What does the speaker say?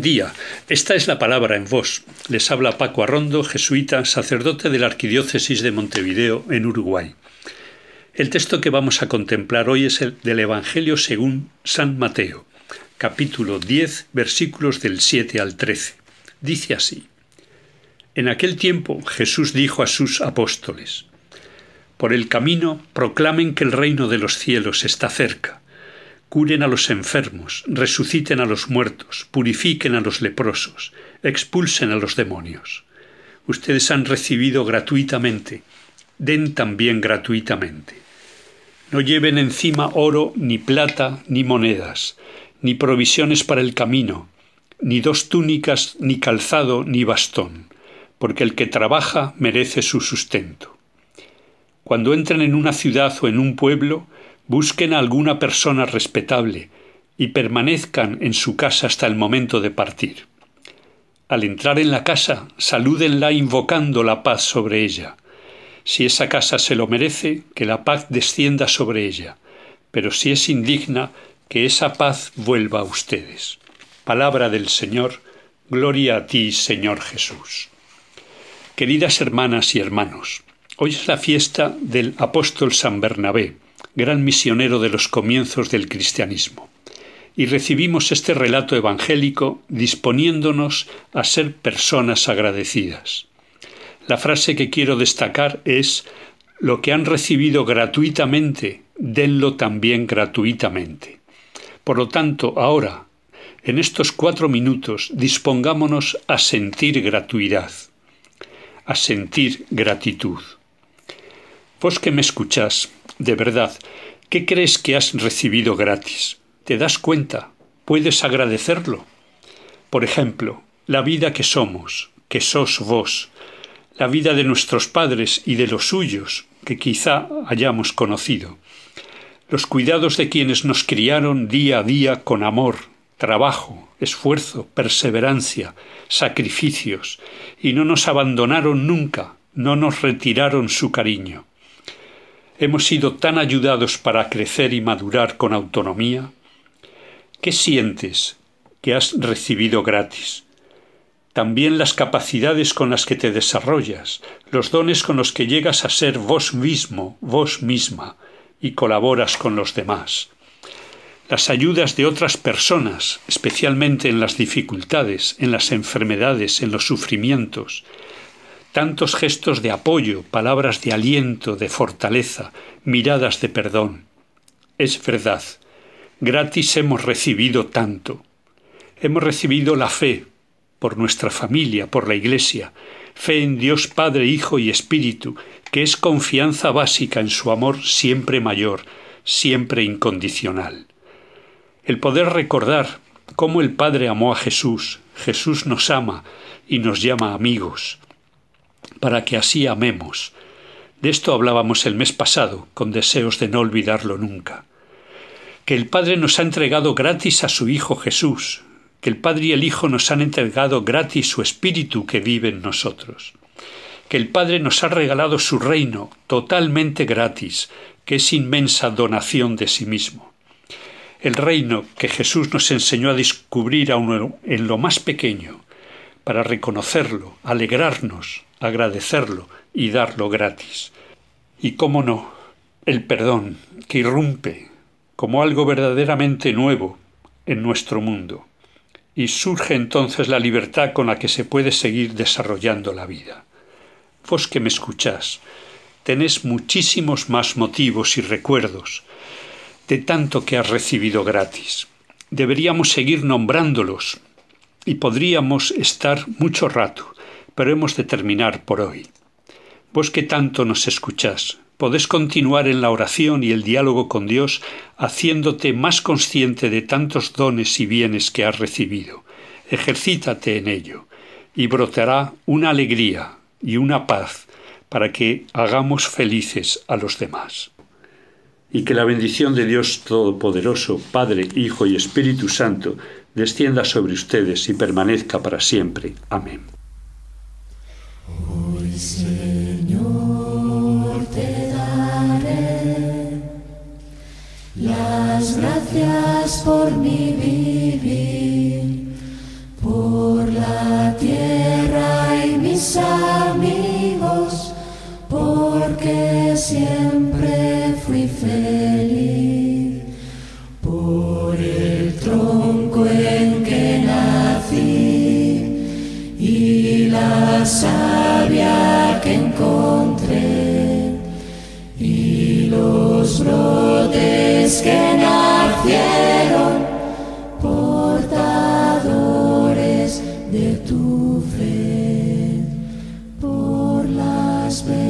día. Esta es la palabra en vos. Les habla Paco Arondo, jesuita, sacerdote de la Arquidiócesis de Montevideo, en Uruguay. El texto que vamos a contemplar hoy es el del Evangelio según San Mateo, capítulo 10, versículos del 7 al 13. Dice así. En aquel tiempo Jesús dijo a sus apóstoles, Por el camino proclamen que el reino de los cielos está cerca curen a los enfermos, resuciten a los muertos, purifiquen a los leprosos, expulsen a los demonios. Ustedes han recibido gratuitamente, den también gratuitamente. No lleven encima oro, ni plata, ni monedas, ni provisiones para el camino, ni dos túnicas, ni calzado, ni bastón, porque el que trabaja merece su sustento. Cuando entren en una ciudad o en un pueblo, busquen a alguna persona respetable y permanezcan en su casa hasta el momento de partir. Al entrar en la casa, salúdenla invocando la paz sobre ella. Si esa casa se lo merece, que la paz descienda sobre ella, pero si es indigna, que esa paz vuelva a ustedes. Palabra del Señor, gloria a ti, Señor Jesús. Queridas hermanas y hermanos, hoy es la fiesta del apóstol San Bernabé, gran misionero de los comienzos del cristianismo. Y recibimos este relato evangélico disponiéndonos a ser personas agradecidas. La frase que quiero destacar es, lo que han recibido gratuitamente, denlo también gratuitamente. Por lo tanto, ahora, en estos cuatro minutos, dispongámonos a sentir gratuidad, a sentir gratitud. Vos que me escuchás, de verdad, ¿qué crees que has recibido gratis? ¿Te das cuenta? ¿Puedes agradecerlo? Por ejemplo, la vida que somos, que sos vos, la vida de nuestros padres y de los suyos, que quizá hayamos conocido, los cuidados de quienes nos criaron día a día con amor, trabajo, esfuerzo, perseverancia, sacrificios, y no nos abandonaron nunca, no nos retiraron su cariño hemos sido tan ayudados para crecer y madurar con autonomía? ¿Qué sientes que has recibido gratis? También las capacidades con las que te desarrollas, los dones con los que llegas a ser vos mismo, vos misma, y colaboras con los demás. Las ayudas de otras personas, especialmente en las dificultades, en las enfermedades, en los sufrimientos, tantos gestos de apoyo, palabras de aliento, de fortaleza, miradas de perdón. Es verdad, gratis hemos recibido tanto. Hemos recibido la fe, por nuestra familia, por la Iglesia, fe en Dios Padre, Hijo y Espíritu, que es confianza básica en su amor siempre mayor, siempre incondicional. El poder recordar cómo el Padre amó a Jesús, Jesús nos ama y nos llama amigos, para que así amemos. De esto hablábamos el mes pasado, con deseos de no olvidarlo nunca. Que el Padre nos ha entregado gratis a su Hijo Jesús, que el Padre y el Hijo nos han entregado gratis su Espíritu que vive en nosotros, que el Padre nos ha regalado su reino totalmente gratis, que es inmensa donación de sí mismo. El reino que Jesús nos enseñó a descubrir aún en lo más pequeño, para reconocerlo, alegrarnos, agradecerlo y darlo gratis. Y cómo no, el perdón que irrumpe como algo verdaderamente nuevo en nuestro mundo. Y surge entonces la libertad con la que se puede seguir desarrollando la vida. Vos que me escuchás, tenés muchísimos más motivos y recuerdos de tanto que has recibido gratis. Deberíamos seguir nombrándolos y podríamos estar mucho rato, pero hemos de terminar por hoy. Vos que tanto nos escuchás, podés continuar en la oración y el diálogo con Dios haciéndote más consciente de tantos dones y bienes que has recibido. Ejercítate en ello y brotará una alegría y una paz para que hagamos felices a los demás y que la bendición de Dios Todopoderoso, Padre, Hijo y Espíritu Santo, descienda sobre ustedes y permanezca para siempre. Amén. Señor, te daré las gracias por mi vivir. feliz por el tronco en que nací y la sabia que encontré y los brotes que nacieron portadores de tu fe por las